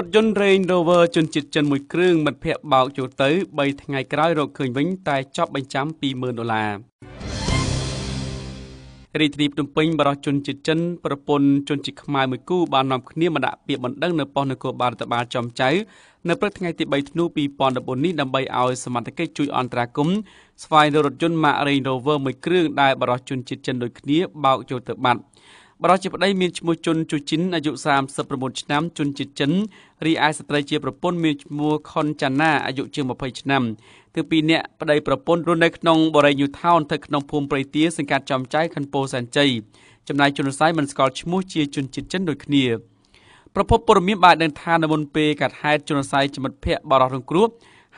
រថយន្ត Range Rover ជនជាតិចិន មួយគ្រឿងមិត្តភ័ក្តិបោកចូលទៅ3ថ្ងៃក្រោយរកឃើញវិញតែចាប់បញ្ចាំ20000ដុល្លាររាជធានីភ្នំពេញបរិសុទ្ធជនជាតិចិន ប្រពន្ធជនជាតិខ្មែរមួយគូបាននាំគ្នាមកដាក់ពាក្យបណ្ដឹងនៅប៉ុស្តិ៍នគរបាលរដ្ឋបាលចំចៅនៅព្រឹកថ្ងៃទី3ធ្នូ2014នេះដើម្បីឲ្យសមត្ថកិច្ចជួយអន្តរាគមន៍ស្វែងរករថយន្តម៉ាក Range Rover មួយគ្រឿងដែលបរិសុទ្ធជនជាតិចិនដូចគ្នាបោកចូលទៅបាត់បរិជាប្តីមានឈ្មោះជុនជូជីនអាយុ39ឆ្នាំជុនជាតិចិនរីឯស្ត្រីជាប្រពន្ធមានឈ្មោះខុនចាណាអាយុជាង20ឆ្នាំគឺពីរនាក់ប្តីប្រពន្ធរស់នៅក្នុងបរិយ New Town ស្ថិតក្នុងភូមិព្រៃទាសង្កាត់ចំចៅខណ្ឌពោធិ៍សែនជ័យចំណាយជនរស័យមិនស្គាល់ឈ្មោះជាជនជាតិចិនដូចគ្នាប្រពន្ធព័ត៌មានបានដឹងថានៅមុនពេលកាត់ហេតុជនរស័យចមិត្តភ័ក្របរោះរងគ្រោះ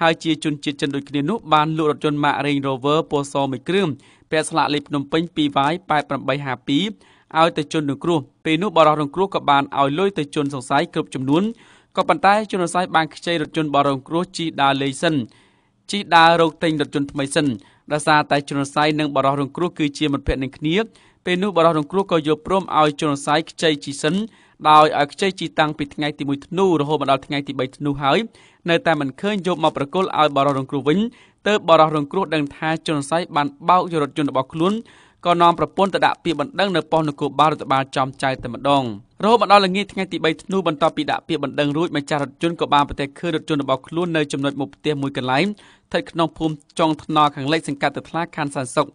ហើយជាជនជាតិចិនដូចគ្នានោះបាន លក់រថយន្ត Mark Range Rover ពណ៌សមួយគ្រឿងពាក់ស្លាកលេខភ្នំពេញ 2Y8852 ឲ្យទៅជនរងគ្រោះពេលនោះបរិះរងគ្រោះក៏បានឲ្យលុយទៅជនសង្ស័យគ្រប់ចំនួនក៏ប៉ុន្តែជនសង្ស័យបានខ្ចីរថយន្តបរិះរងគ្រោះជិះដើរលេងសិនជិះដើររកទិញរថយន្តថ្មីសិនដោយសារតែជនសង្ស័យនិងបរិះរងគ្រោះគឺជាមិត្តភក្តិនឹងគ្នាពេលនោះបរិះរងគ្រោះក៏យល់ព្រមឲ្យជនសង្ស័យខ្ចីជីសិនដោយឲ្យខ្ចីជីតាំងពីថ្ងៃទី1ធ្នូរហូតមកដល់ថ្ងៃទី3ធ្នូហើយនៅតែមិនឃើញយកមកប្រគល់ឲ្យបរិះរងគ្រោះវិញទើបបរិះរងគ្រោះដឹងថាជនសង្ស័យបានបោកយករថយន្តរបស់ខ្លួនក៏នាំប្រពន្ធទៅដាក់ពាក្យបណ្ដឹងនៅប៉ុស្តិ៍នគរបាលរដ្ឋបាលចំចៅតែម្ដងរហូតមកដល់ល្ងាចថ្ងៃទី3ធ្នូបន្ទាប់ពីដាក់ពាក្យបណ្ដឹងរួចម្ចាស់រថយន្តក៏បានប្រទះឃើញរថយន្តរបស់ខ្លួននៅចំណុចមុខផ្ទះមួយកន្លែងស្ថិតក្នុងភូមិចុងថ្នល់ខាងលិចសង្កាត់ទៅថ្លាខណ្ឌសានសុខ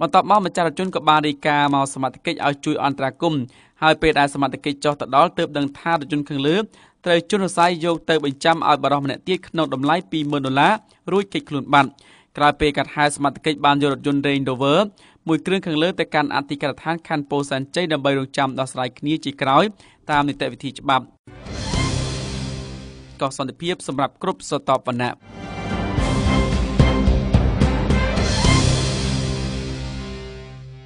បន្ទាប់មកម្ចាស់រថយន្តក៏បានរាយការណ៍មកសមត្ថកិច្ចឲ្យជួយអន្តរាគមន៍ហើយពេលដែលសមត្ថកិច្ចចុះទៅដល់ទើបដឹងថារថយន្តខាងលើត្រូវជនរស័យយកទៅបញ្ចាំឲ្យបារោះម្នាក់ទៀតក្នុងតម្លៃ20000ដុល្លាររួចគេចខ្លួនបាត់ក្រោយពេលកាត់ហែសមត្ថកិច្ចបានយករថយន្ត Range Rover មួយគ្រឿងខាងលើទៅកាន់អធិការដ្ឋានខណ្ឌពោធិ៍សែនជ័យដើម្បីរងចាំដោះស្រាយគ្នាជាក្រោយតាមនីតិវិធីច្បាប់ក៏សន្តិភាព សម្រាប់គ្រប់ស្រទាប់វណ្ណៈ